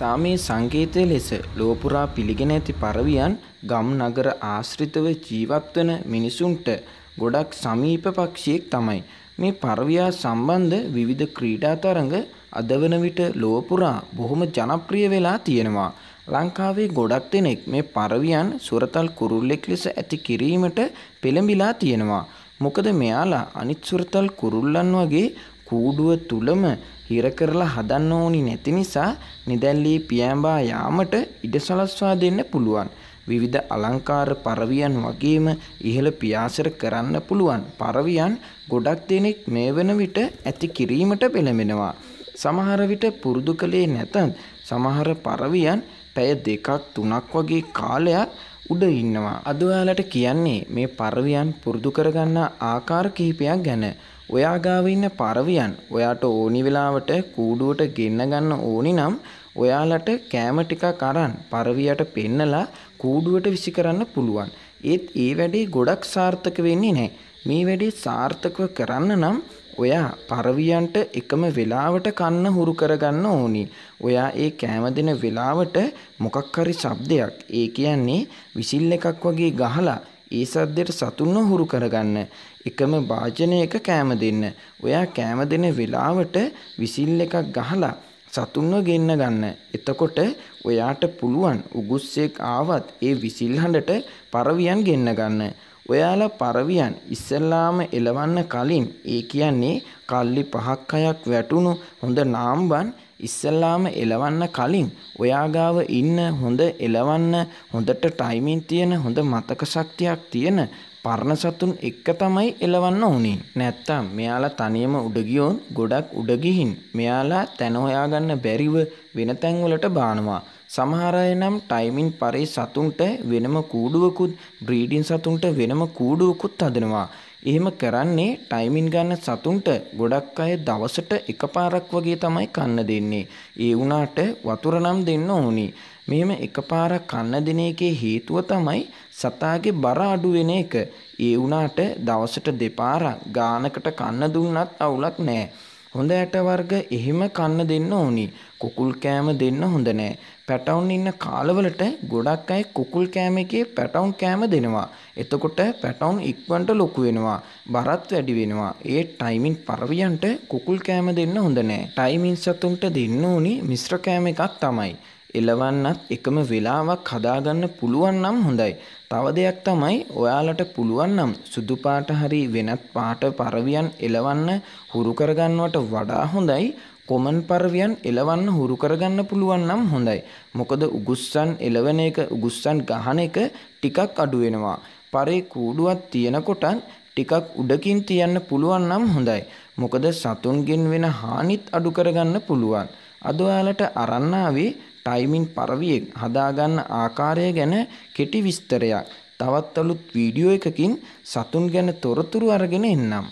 සාමී සංගීතය ලෙස ලෝපුරා පිළිගෙන ඇති පරවියන් ගම් නගර ආශ්‍රිතව ජීවත්වන මිනිසුන්ට ගොඩක් සමීප පක්ෂියෙක් තමයි. මේ පරවියා සම්බන්ධ විවිධ ක්‍රීඩා තරඟ අද වන විට ලෝපුරා බොහොම ජනප්‍රිය වෙලා තියෙනවා. ලංකාවේ ගොඩක් දෙනෙක් මේ පරවියන් සුරතල් කුරුල්ලෙක් ලෙස ඇති කිරීමට පෙළඹිලා තියෙනවා. මොකද මෙයාලා අනිත් සුරතල් කුරුල්ලන් වගේ කූඩුව තුළම හිර කරලා හදන්න ඕනි නැති නිසා නිදැල්ලී පියෑඹා යාමට ඉඩ සලස්වා දෙන්න පුළුවන්. විවිධ අලංකාර පරවියන් වගේම ඉහළ පියාසර කරන්න පුළුවන්. පරවියන් ගොඩක් දෙනෙක් මේ වන විට ඇති කිරීමට පෙළඹෙනවා. සමහර විට පුරුදු කළේ නැතත් සමහර පරවියන් පැය දෙකක් තුනක් වගේ කාලයක් උඩ ඉන්නවා. අද ඔයාලට කියන්නේ මේ පරවියන් පුරුදු කරගන්නා ආකාර කිහිපයක් ගැන. ඔයා ගාව ඉන්න පරවියන් ඔයාට ඕනි වෙලාවට කූඩුවට ගෙන්න ගන්න ඕනි නම් ඔයාලට කෑම ටිකක් අරන් පරවියට පෙන්නලා කූඩුවට විසි කරන්න පුළුවන්. ඒත් ඒ වැඩේ ගොඩක් සාර්ථක වෙන්නේ නැහැ. මේ වැඩේ සාර්ථකව කරන්න නම් ඔයා පරවියන්ට එකම වෙලාවට කන්න හුරු කරගන්න ඕනි. ඔයා ඒ කෑම දෙන වෙලාවට මොකක් හරි ශබ්දයක්. ඒ කියන්නේ විසිල් එකක් වගේ ගහලා ඒ සද්දයට සතුන්ව හුරු කරගන්න. එකම වාචනයක කෑම දෙන්න. ඔයා කෑම දෙන වෙලාවට විසිල් එකක් ගහලා සතුන්ව ගෙන්න ගන්න. එතකොට ඔයාට පුළුවන් උගුස්සෙක් ආවත් ඒ විසිල් හඬට පරවියන් ගෙන්න ගන්න. ඔයාලා පරවියන් ඉස්සල්ලාම එලවන්න කලින් ඒ කියන්නේ කල්ලි පහක් හයක් වැටුණු හොඳ නාම්බන් ඉස්සල්ලාම එලවන්න කලින් ඔයාගාව ඉන්න හොඳ එලවන්න හොඳට ටයිමින් තියෙන හොඳ මතක ශක්තියක් තියෙන පරණ සතුන් එක්ක තමයි එලවන්න ඕනේ. නැත්තම් මෙයාලා තනියම උඩගියෝන් ගොඩක් උඩගිහින් මෙයාලා තැන හොයාගන්න බැරිව වෙන තැන්වලට බානවා. සමහර අය නම් ටයිමින් පරි සතුන්ට වෙනම කූඩුවකුත් බ්‍රීඩින් සතුන්ට වෙනම කූඩුවකුත් හදනවා. එහෙම කරන්නේ ටයිමින් ගන්න සතුන්ට ගොඩක් අය දවසට එකපාරක් වගේ තමයි කන්න දෙන්නේ. ඒ වුණාට වතුර නම් දෙන්න ඕනි. මෙහෙම එකපාරක් කන්න දෙන එකේ හේතුව තමයි සතාගේ බර අඩු වෙන එක. ඒ වුණාට දවසට දෙපාරක් ගානකට කන්න දුන්නත් අවුලක් නැහැ. හොඳ ඇට වර්ග එහෙම කන්න දෙන්න ඕනි. කුකුල් කෑම දෙන්න හොඳ නෑ. පැටවුන් ඉන්න කාලවලට ගොඩක් අය කුකුල් කෑම එකේ පැටවුන් කෑම දෙනවා. එතකොට පැටවුන් ඉක්මනට ලොකු වෙනවා. බරත් වැඩි වෙනවා. ඒ ටයිමින් පරවියන්ට කුකුල් කෑම දෙන්න හොඳ නෑ. ටයිමින් සතුන්ට දෙන්න ඕනි මිශ්‍ර කෑම එකක් තමයි. එලවන්නත් එකම වෙලාවක් හදාගන්න පුළුවන් නම් හොඳයි. තව දෙයක් තමයි ඔයාලට පුළුවන් නම් සුදු පාට හරි වෙනත් පාට පරවියන් එලවන්න හුරු කරගන්නවට වඩා හොඳයි කොමන් පරවියන් එලවන්න හුරු කරගන්න පුළුවන් නම් හොඳයි. මොකද උගුස්සන් එලවන එක උගුස්සන් ගහන එක ටිකක් අඩු වෙනවා. පරේ කූඩුවක් තියෙනකොටත් ටිකක් උඩකින් තියන්න පුළුවන් නම් හොඳයි. මොකද සතුන්ගෙන් වෙන හානිත් අඩු කරගන්න පුළුවන්. අද ඔයාලට අරන්නාවේ ටයිමින් පරවියෙක් හදාගන්න ආකාරය ගැන කෙටි විස්තරයක් තවත් අලුත් වීඩියෝ එකකින් සතුන් ගැන තොරතුරු අරගෙන එන්නම්.